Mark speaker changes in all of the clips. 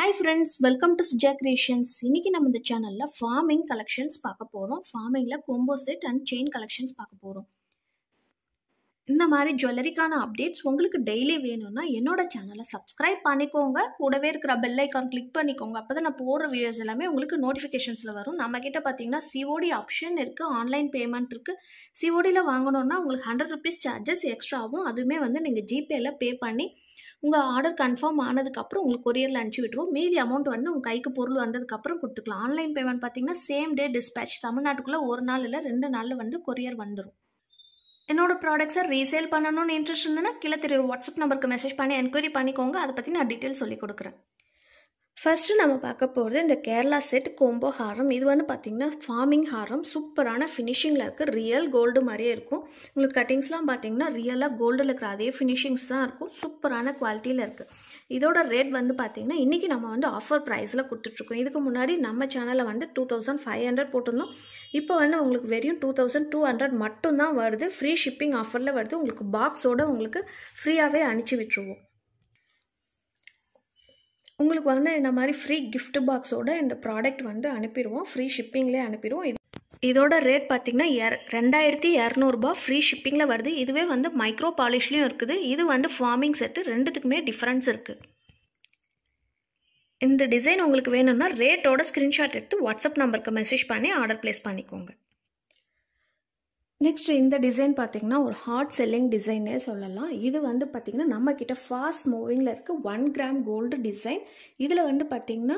Speaker 1: hi friends welcome to Suja creations இன்றைக்கி நம்ம இந்த சேனலில் ஃபார்மிங் கலெக்ஷன்ஸ் பார்க்க போகிறோம் ஃபார்மிங்கில் combo set and chain collections பார்க்க போகிறோம் இந்த மாதிரி ஜுவல்லரிக்கான அப்டேட்ஸ் உங்களுக்கு டெய்லி வேணும்னா என்னோட சேனலை சப்ஸ்கிரைப் பண்ணிக்கோங்க கூடவே இருக்கிற பெல் ஐக்கான் கிளிக் பண்ணிக்கோங்க அப்போ தான் நான் போடுற வீடியோஸ் எல்லாமே உங்களுக்கு நோட்டிஃபிகேஷன்ஸில் வரும் நம்ம கிட்ட பார்த்தீங்கன்னா சிஓடி ஆப்ஷன் இருக்குது ஆன்லைன் பேமெண்ட் இருக்குது சிஓடியில் வாங்கணுன்னா உங்களுக்கு ஹண்ட்ரட் ருபீஸ் சார்ஜஸ் எக்ஸ்ட்ராவும் அதுவுமே வந்து நீங்கள் ஜிபேயில் பே பண்ணி உங்கள் ஆர்டர் கன்ஃபார்ம் ஆனதுக்கப்புறம் உங்களுக்கு கொரியரில் அனுப்பிச்சி விட்ருவோம் மீதி அமௌண்ட் வந்து உங்கள் கைக்கு பொருள் வந்ததுக்கப்புறம் கொடுத்துக்கலாம் ஆன்லைன் பேமெண்ட் பார்த்தீங்கன்னா சேம் டே டிஸ்பேச் தமிழ்நாட்டுக்குள்ளே ஒரு நாள் இல்லை ரெண்டு நாளில் வந்து கொரியர் வந்துடும் என்னோட ப்ராடக்ட்ஸை ரீசேல் பண்ணணும்னு இன்ட்ரெஸ்ட் இருந்ததுன்னா கீழே வாட்ஸ்அப் நம்பருக்கு மெசேஜ் பண்ணி என்கொயரி பண்ணிக்கோங்க அதை பற்றி நான் டீட்டெயில் சொல்லி கொடுக்குறேன் ஃபஸ்ட்டு நம்ம பார்க்க போகிறது இந்த கேரளா செட் கோம்போ ஹாரம் இது வந்து பார்த்திங்கன்னா ஃபார்மிங் ஹாரம் சூப்பரான ஃபினிஷிங்கில் இருக்குது ரியல் கோல்டு மாதிரியே இருக்கும் உங்களுக்கு கட்டிங்ஸ்லாம் பார்த்தீங்கன்னா ரியலாக கோல்டில் இருக்கிற அதே ஃபினிஷிங்ஸ் தான் இருக்கும் சூப்பரான குவாலிட்டியில் இருக்குது இதோட ரேட் வந்து பார்த்திங்கன்னா இன்றைக்கி நம்ம வந்து ஆஃபர் ப்ரைஸில் கொடுத்துட்ருக்கோம் இதுக்கு முன்னாடி நம்ம சேனலில் வந்து டூ தௌசண்ட் ஃபைவ் ஹண்ட்ரட் போட்டிருந்தோம் இப்போ வந்து உங்களுக்கு வெறும் டூ தௌசண்ட் டூ ஹண்ட்ரட் மட்டும்தான் வருது ஃப்ரீ ஷிப்பிங் ஆஃபரில் வருது உங்களுக்கு பாக்ஸோடு உங்களுக்கு ஃப்ரீயாகவே அனுப்பிச்சி விட்டுருவோம் உங்களுக்கு வந்து இந்த மாதிரி ஃப்ரீ கிஃப்ட் பாக்ஸோட இந்த ப்ராடக்ட் வந்து அனுப்பிடுவோம் ஃப்ரீ ஷிப்பிங்லேயே அனுப்பிடுவோம் இது இதோட ரேட் பார்த்தீங்கன்னா எர் ரெண்டாயிரத்தி இரநூறுபா ஃப்ரீ ஷிப்பிங்கில் வருது இதுவே வந்து மைக்ரோ பாலிஷ்லேயும் இருக்குது இது வந்து ஃபார்மிங் செட்டு ரெண்டுத்துக்குமே டிஃப்ரென்ஸ் இருக்குது இந்த டிசைன் உங்களுக்கு வேணும்னா ரேட்டோட ஸ்க்ரீன்ஷாட் எடுத்து வாட்ஸ்அப் நம்பருக்கு மெசேஜ் பண்ணி ஆர்டர் ப்ளேஸ் பண்ணிக்கோங்க நெக்ஸ்ட் இந்த டிசைன் பார்த்தீங்கன்னா ஒரு ஹார்ட் செல்லிங் டிசைனே சொல்லலாம் இது வந்து பார்த்திங்கன்னா நம்மக்கிட்ட ஃபாஸ்ட் மூவிங்கில் இருக்க ஒன் கிராம் கோல்டு டிசைன் இதில் வந்து பார்த்திங்கன்னா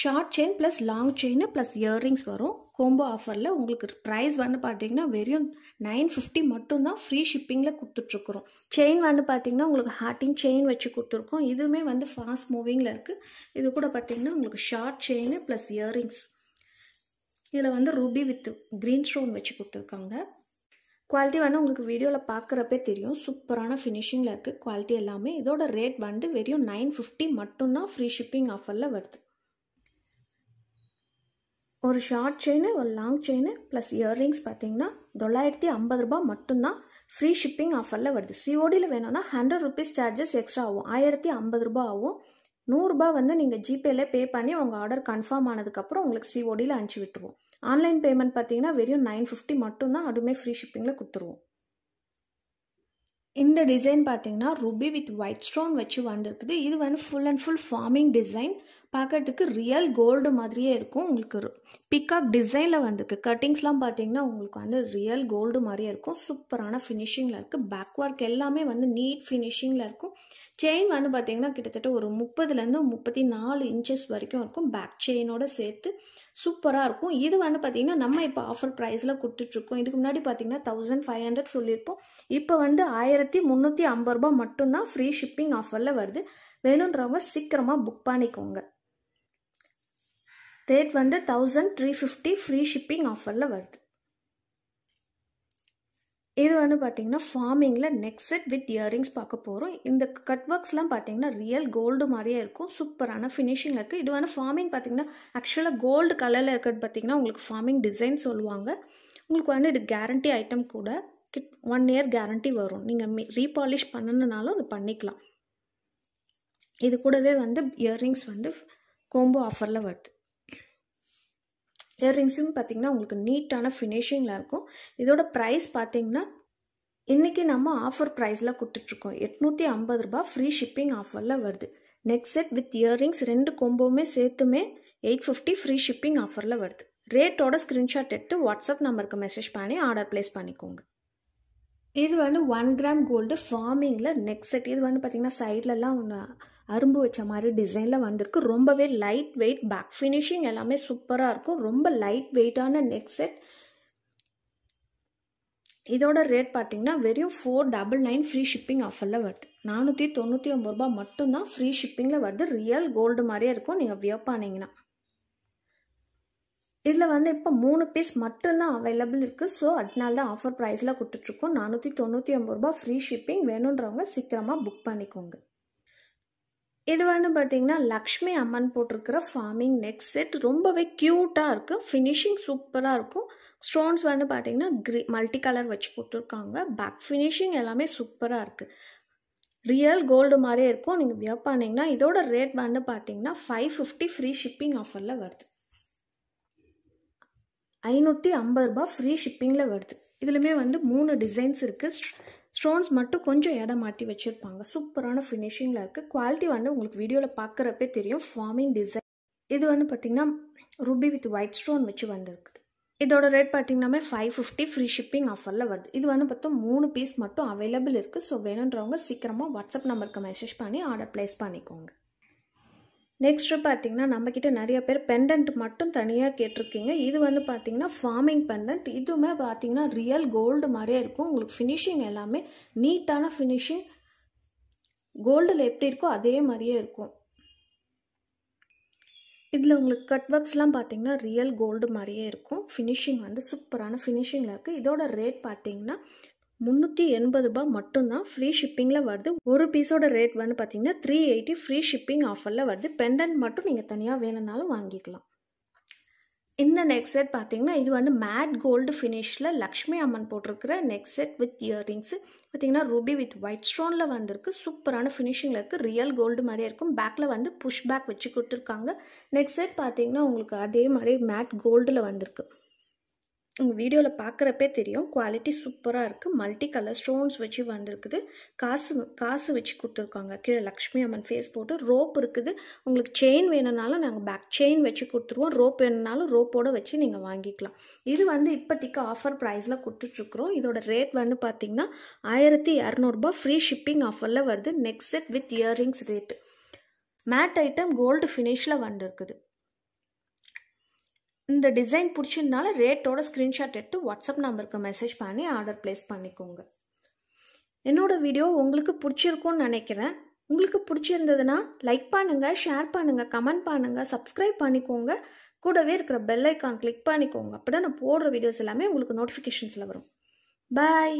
Speaker 1: short chain plus long chain plus earrings வரும் கோம்போ ஆஃபரில் உங்களுக்கு ப்ரைஸ் வந்து பார்த்திங்கன்னா வெறும் நைன் ஃபிஃப்டி மட்டும்தான் ஃப்ரீ ஷிப்பிங்கில் கொடுத்துட்ருக்குறோம் செயின் வந்து பார்த்திங்கன்னா உங்களுக்கு ஹார்ட்டிங் செயின் வச்சு கொடுத்துருக்கோம் இதுவுமே வந்து ஃபாஸ்ட் மூவிங்கில் இருக்குது இது கூட பார்த்திங்கன்னா உங்களுக்கு ஷார்ட் செயின் ப்ளஸ் இயர்ரிங்ஸ் இதில் வந்து ரூபி வித் க்ரீன் ஸ்டோன் வச்சு கொடுத்துருக்காங்க குவாலிட்டி வந்து உங்களுக்கு வீடியோவில் பார்க்குறப்பே தெரியும் சூப்பரான ஃபினிஷிங்கில் இருக்குது குவாலிட்டி எல்லாமே இதோட ரேட் வந்து வெறும் நைன் ஃபிஃப்டி மட்டும்தான் ஃப்ரீ ஷிப்பிங் ஆஃபரில் வருது ஒரு ஷார்ட் செயின் ஒரு லாங் செயின் ப்ளஸ் இயர்ரிங்ஸ் பார்த்தீங்கன்னா தொள்ளாயிரத்தி ஐம்பது ரூபா மட்டும்தான் ஃப்ரீ ஷிப்பிங் ஆஃபரில் வருது சிஓடியில் வேணும்னா ஹண்ட்ரட் ருபீஸ் சார்ஜஸ் எக்ஸ்ட்ரா ஆகும் ஆயிரத்தி ஐம்பது ரூபா ஆகும் நூறுரூபா வந்து நீங்கள் ஜிபேயில் பே பண்ணி உங்கள் ஆர்டர் கன்ஃபார்ம் ஆனதுக்கப்புறம் உங்களுக்கு சிஓடியில் அனுப்பிச்சி விட்டுருவோம் ஆன்லைன் பேமெண்ட் பார்த்தீங்கன்னா வெறும் நைன் ஃபிஃப்டி மட்டும்தான் அதுவுமே ஃப்ரீ ஷிப்பிங்கில் கொடுத்துருவோம் இந்த டிசைன் பார்த்தீங்கன்னா ருபி வித் ஒயிட் ஸ்டோன் வச்சு வந்திருக்குது இது வந்து full and full forming design பார்க்கறதுக்கு ரியல் கோல்டு மாதிரியே இருக்கும் உங்களுக்கு பிக்காக் டிசைனில் வந்திருக்கு கட்டிங்ஸ்லாம் பார்த்தீங்கன்னா உங்களுக்கு வந்து ரியல் கோல்டு மாதிரியே இருக்கும் சூப்பரான ஃபினிஷிங்கில் இருக்குது பேக் ஒர்க் எல்லாமே வந்து நீட் ஃபினிஷிங்கில் இருக்கும் செயின் வந்து பார்த்திங்கன்னா கிட்டத்தட்ட ஒரு முப்பதுலேருந்து முப்பத்தி நாலு இன்ச்சஸ் வரைக்கும் இருக்கும் பேக் செயினோட சேர்த்து சூப்பராக இருக்கும் இது வந்து பார்த்திங்கன்னா நம்ம இப்போ ஆஃபர் ப்ரைஸில் கொடுத்துட்ருக்கோம் இதுக்கு முன்னாடி பார்த்தீங்கன்னா தௌசண்ட் ஃபைவ் ஹண்ட்ரட் சொல்லியிருப்போம் இப்போ வந்து ஆயிரத்தி முந்நூற்றி ஐம்பது ரூபா மட்டும்தான் ஃப்ரீ ஷிப்பிங் ஆஃபரில் வருது வேணுன்றவங்க சீக்கிரமாக புக் பண்ணிக்கோங்க ரேட் வந்து thousand three fifty free shipping ஆஃபரில் வருது இது வந்து பார்த்தீங்கன்னா ஃபார்மிங்கில் நெக் செட் வித் இயரிங்ஸ் பார்க்க போகிறோம் இந்த கட் ஒர்க்ஸ்லாம் பார்த்தீங்கன்னா ரியல் கோல்டு மாதிரியே இருக்கும் சூப்பரான ஃபினிஷிங் இருக்குது இது வந்து ஃபார்மிங் பார்த்தீங்கன்னா ஆக்சுவலாக கோல்டு கலரில் இருக்கிறது பார்த்தீங்கன்னா உங்களுக்கு ஃபார்மிங் டிசைன் சொல்லுவாங்க உங்களுக்கு வந்து இது கேரண்டி ஐட்டம் கூட கிட் ஒன் இயர் கேரண்டி வரும் நீங்கள் ரீபாலிஷ் பண்ணணுனாலும் அது பண்ணிக்கலாம் இது கூடவே வந்து இயரிங்ஸ் வந்து கோம்போ ஆஃபரில் வருது இயர்ரிங்ஸும் பார்த்தீங்கன்னா உங்களுக்கு நீட்டான ஃபினிஷிங்கில் இருக்கும் இதோட ப்ரைஸ் பார்த்திங்கன்னா இன்றைக்கி நம்ம ஆஃபர் ப்ரைஸில் கொடுத்துட்ருக்கோம் எட்நூற்றி ஐம்பது ரூபா ஃப்ரீ ஷிப்பிங் ஆஃபரில் வருது நெக்ஸ்ட் செட் வித் இயர்ரிங்ஸ் ரெண்டு கொம்போவுமே சேர்த்துமே எயிட் ஃபிஃப்டி ஃப்ரீ ஷிப்பிங் ஆஃபரில் வருது ரேட்டோட ஸ்க்ரீன்ஷாட் எடுத்து வாட்ஸ்அப் நம்பருக்கு மெசேஜ் பண்ணி ஆர்டர் ப்ளேஸ் பண்ணிக்கோங்க இது வந்து ஒன் கிராம் கோல்டு ஃபார்மிங்கில் நெக் செட் இது வந்து பார்த்திங்கன்னா சைட்லலாம் அரும்பு வச்ச மாதிரி டிசைனில் வந்திருக்கு ரொம்பவே லைட் வெயிட் பேக் ஃபினிஷிங் எல்லாமே சூப்பராக இருக்கும் ரொம்ப லைட் வெயிட்டான நெக் செட் இதோட ரேட் பார்த்தீங்கன்னா வெறும் four double nine free shipping ஆஃபரில் வருது நானூற்றி தொண்ணூற்றி ஒம்பது ரூபா மட்டும்தான் ஃப்ரீ ஷிப்பிங்கில் வருது ரியல் கோல்டு மாதிரியே இருக்கும் நீங்கள் வியப்பானீங்கன்னா இதில் வந்து இப்போ மூணு பீஸ் மட்டும்தான் அவைலபிள் இருக்குது ஸோ அதனால தான் ஆஃபர் ப்ரைஸில் கொடுத்துட்ருக்கோம் நானூற்றி தொண்ணூற்றி ஒம்பது ரூபா ஃப்ரீ ஷிப்பிங் வேணுன்றவங்க சீக்கிரமாக புக் பண்ணிக்கோங்க இது வந்து பார்த்தீங்கன்னா லக்ஷ்மி அம்மன் போட்டிருக்கிற ஃபார்மிங் நெக் செட் ரொம்பவே க்யூட்டாக இருக்குது ஃபினிஷிங் சூப்பராக இருக்கும் ஸ்டோன்ஸ் வந்து பார்த்திங்கன்னா க்ரீ மல்டி கலர் வச்சு போட்டிருக்காங்க பேக் ஃபினிஷிங் எல்லாமே சூப்பராக இருக்குது ரியல் கோல்டு மாதிரியே இருக்கும் நீங்கள் வியர் பண்ணிங்கன்னா இதோட ரேட் வந்து பார்த்தீங்கன்னா ஃபைவ் ஃபிஃப்டி ஃப்ரீ ஷிப்பிங் ஆஃபரில் வருது ஐநூற்றி ஐம்பது ரூபா ஃப்ரீ ஷிப்பிங்கில் வருது இதுலையுமே வந்து மூணு டிசைன்ஸ் இருக்குது ஸ்டோன்ஸ் மட்டும் கொஞ்சம் இடம் மாற்றி வச்சுருப்பாங்க சூப்பரான ஃபினிஷிங்கில் இருக்குது குவாலிட்டி வந்து உங்களுக்கு வீடியோவில் பார்க்குறப்பே தெரியும் ஃபார்மிங் டிசைன் இது வந்து பார்த்திங்கன்னா ருபி வித் ஒயிட் ஸ்டோன் வச்சு வந்திருக்குது இதோட ரேட் பார்த்தீங்கன்னா ஃபைவ் ஃபிஃப்டி ஃப்ரீ ஷிப்பிங் ஆஃபரில் வருது இது வந்து பார்த்தோம் மூணு பீஸ் மட்டும் அவைலபிள் இருக்குது ஸோ வேணுன்றவங்க சீக்கிரமாக வாட்ஸ்அப் நம்பருக்கு மெசேஜ் பண்ணி ஆர்டர் ப்ளேஸ் பண்ணிக்கோங்க நெக்ஸ்ட்டு பார்த்திங்கன்னா நம்மக்கிட்ட நிறைய பேர் பெண்டன்ட் மட்டும் தனியாக கேட்டிருக்கீங்க இது வந்து பார்த்திங்கன்னா ஃபார்மிங் பெண்டன்ட் இதுவுமே பார்த்திங்கன்னா ரியல் கோல்டு மாதிரியே இருக்கும் உங்களுக்கு ஃபினிஷிங் எல்லாமே நீட்டான ஃபினிஷிங் கோல்டில் எப்படி இருக்கோ அதே மாதிரியே இருக்கும் இதில் உங்களுக்கு கட் ஒர்க்ஸ்லாம் பார்த்தீங்கன்னா ரியல் கோல்டு மாதிரியே இருக்கும் ஃபினிஷிங் வந்து சூப்பரான ஃபினிஷிங்கில் இருக்குது இதோட ரேட் பார்த்திங்கன்னா முந்நூற்றி எண்பது ரூபாய் மட்டும்தான் ஃப்ரீ ஷிப்பிங்கில் வருது ஒரு பீஸோட ரேட் வந்து பார்த்தீங்கன்னா த்ரீ எயிட்டி ஃப்ரீ ஷிப்பிங் ஆஃபரில் வருது பெண்டன்ட் மட்டும் நீங்கள் தனியாக வேணும்னாலும் வாங்கிக்கலாம் இந்த நெக் செட் பார்த்தீங்கன்னா இது வந்து மேட் கோல்டு ஃபினிஷில் லக்ஷ்மி அம்மன் போட்டிருக்கிற நெக் செட் வித் இயர்ரிங்ஸ் பார்த்தீங்கன்னா ரூபி வித் ஒயிட் ஸ்டோனில் வந்திருக்கு சூப்பரான ஃபினிஷிங்கில் இருக்குது ரியல் கோல்டு மாதிரியே இருக்கும் பேக்கில் வந்து புஷ் பேக் வச்சு கொடுத்துருக்காங்க நெக் செட் பார்த்தீங்கன்னா உங்களுக்கு அதே மாதிரி மேட் கோல்டில் வந்திருக்கு உங்கள் வீடியோவில் பார்க்குறப்பே தெரியும் குவாலிட்டி சூப்பராக இருக்குது மல்டி கலர் ஸ்டோன்ஸ் வச்சு வந்திருக்குது காசு காசு வச்சு கொடுத்துருக்காங்க கீழே லக்ஷ்மி அம்மன் ஃபேஸ் போட்டு ரோப் இருக்குது உங்களுக்கு செயின் வேணும்னாலும் நாங்கள் பேக் செயின் வச்சு கொடுத்துருவோம் ரோப் வேணும்னாலும் ரோப்போடு வச்சு நீங்கள் வாங்கிக்கலாம் இது வந்து இப்போதைக்கு ஆஃபர் ப்ரைஸில் கொடுத்துட்ருக்குறோம் இதோட ரேட் வந்து பார்த்திங்கன்னா ஆயிரத்தி இரநூறுபா ஃப்ரீ ஷிப்பிங் ஆஃபரில் வருது next set with earrings rate matte item gold ஃபினிஷில் வந்துருக்குது இந்த டிசைன் பிடிச்சிருந்தால ரேட்டோட ஸ்க்ரீன்ஷாட் எடுத்து வாட்ஸ்அப் நம்பருக்கு மெசேஜ் பண்ணி ஆர்டர் ப்ளேஸ் பண்ணிக்கோங்க என்னோடய வீடியோ உங்களுக்கு பிடிச்சிருக்கும்னு நினைக்கிறேன் உங்களுக்கு பிடிச்சிருந்ததுன்னா லைக் பண்ணுங்கள் ஷேர் பண்ணுங்கள் கமெண்ட் பண்ணுங்கள் சப்ஸ்கிரைப் பண்ணிக்கோங்க கூடவே இருக்கிற பெல் ஐக்கான் கிளிக் பண்ணிக்கோங்க அப்படின்னா நான் போடுற வீடியோஸ் எல்லாமே உங்களுக்கு நோட்டிஃபிகேஷன்ஸில் வரும் பாய்